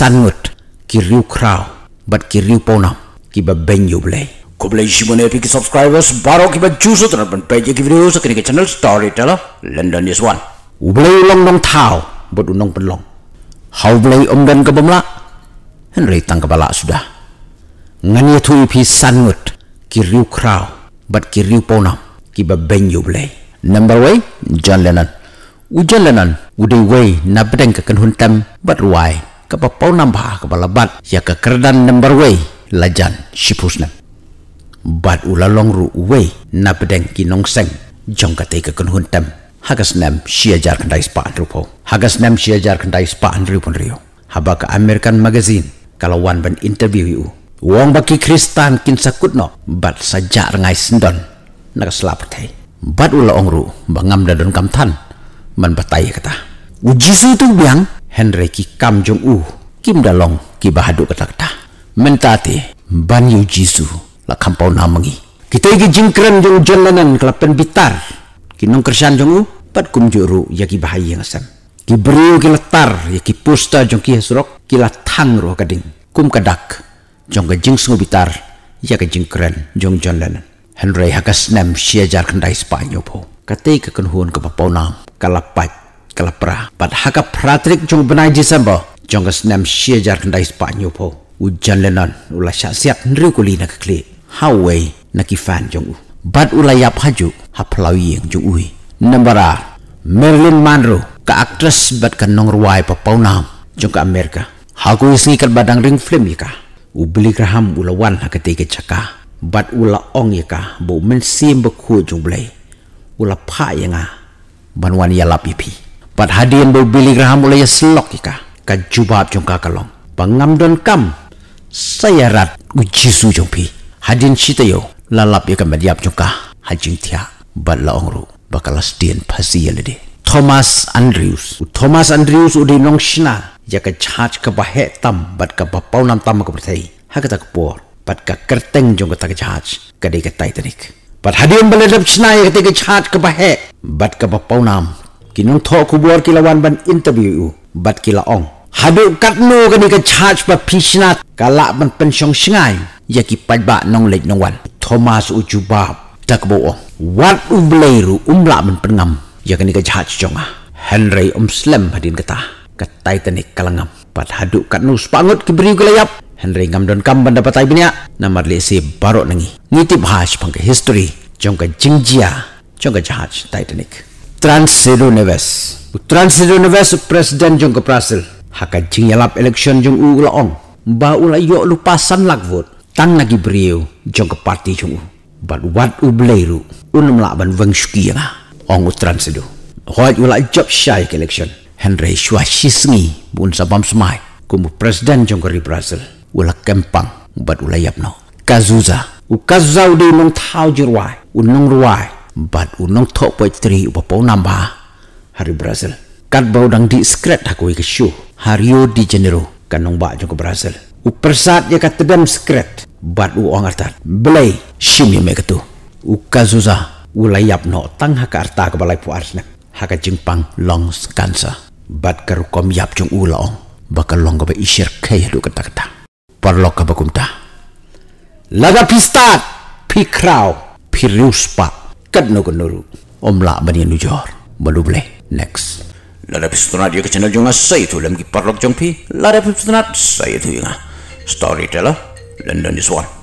sanngut ki riw kraw bat ki riw pownam ki ba beñ yob lay ko blay jibone epi ki subscribers baro ki ba juuso tan ban pay ki video so ki channel storyteller london is one u blay long long thao bat u nong pen long how blay om dan ka bomla hen rei tang kabala sudah ngan ye thu epi sanngut ki riw kraw bat ki riw pownam ki ba beñ yob lay number 1 john lennon u john lennon u dey way na bedeng ka kan huntam bat ruai kapapaw ya, na ba kapalabat ya kakredan number way lajan shipusnan bat ulalong ru way na bedeng kinong seng jong katay ka kunhun tem hagas nam siya jar kandais pa andru po hagas nam siya jar kandais pa andru pun riyo haba ka American magazine kalau wan ban interview u, wong baki kristan kin sakut no bat sajak rengai sendon na kaslap tay bat ulalong ru bangam dadon kamtan man batay kata Ujisu tu biang Henry ki Kam Jong U kim dalong ki bahadu kata kata. Ban banyu Jisu la kampau namangi. Kita ki jingkran jong jalanan kelapen bitar. Ki nong kersan jong U pat kum juru ya ki bahai yang asam. Ki beriu ki letar ya ki pusta jong ki hasrok ki latang roh kading. Kum kadak jong ke jing sungu bitar ya ke jingkran jong jalanan. Henry hakas nem jar kendai Spanyol po. Katai ke kenhuan ke bapau nam kalapat kalapra pat haka pratrik chung benai jisambo jongas nam shia jar kandai spa nyupo u janlenan ula sha siak nriu kuli na kli hawei na ki fan jong u bat ula yap haju ha plau yeng jong ui nambara merlin manro ka actress bat kan nong ruai pa pau nam jong ka amerika hagu isni kan badang ring film ika. u beli graham ula wan ha ketei ke chaka bat ula ong ika bo men sim ba khu jong blai ula pha yanga banwan yalap yipi. Pat hadian bilik raham oleh selok ika. Kajubab jong kakalong. Pangam don kam. Saya rat uji su jong pi. Hadian cita yo. Lalap ika madiap jong kah. Hajing tia. Bat la ongru. Bakal asdian pasi ya lede. Thomas Andrews. Thomas Andrews udah nong shina. Jaka charge ke bahe tam. Bat ke bapau nam tam ke bertai. Haka tak kepuar. Bat ke kerteng jong ke tak charge. Kedai ke Titanic. Bat hadian beledap shina ya ketika charge ke bahe. Bat ke bapau nam kinong tho ku bor kila wan ban interview u bat ki la ong hadu kat nu ka ni charge pa pishna kala ban pen singai ya ki pat ba nong lek nong wan thomas u juba tak bo ong wat u bleru umla ban pengam ya ka ni ka charge jonga ah. henry um slam hadin kata ka titanic kalangam pat hadu kat nu spangut ki beri ka Henry ngam don kam benda patai binya namar le si baro nangi ngitip hash pangke history jongka jingjia ah. jongka charge Titanic. Transit Universe. Transit Universe Presiden Jung ke Brazil. Hakan jing yalap election jung u laong. Ba u la yok lupasan lak vot. Tang nagi brio jung ke parti jung u. Bat wat u bleiru. Unum lak ban veng shuki ya lah. Ong u transit u. Hoat u la job shay ke election. Henry Shua Shisngi bun sabam semai. Kumu Presiden jung ke di Brazil. U la kempang. Bat u la yap no. Kazuza. U Kazuza u di nung tau jirwai. U nung ruai bat unong tok poi tri upa pau namba hari brazil kat bau dang di skret aku ke syu hario di jenero kanong ba jo brazil u persat ya kat dem skret bat u orang artat belai shimi me ketu u kazuza u layap no tang ha karta ke balai puar sna ha ka long skansa bat karu yap jung u long bakal long ba isir kaya du ketak ta parlok ka bakumta laga pistat pikrau pirus pak kat no kenuru om la bani nujor belum boleh next lada pistonat dia ke channel jangan saya tu lagi ki parlok jong pi lada pistonat saya tu yang storyteller ah. london is one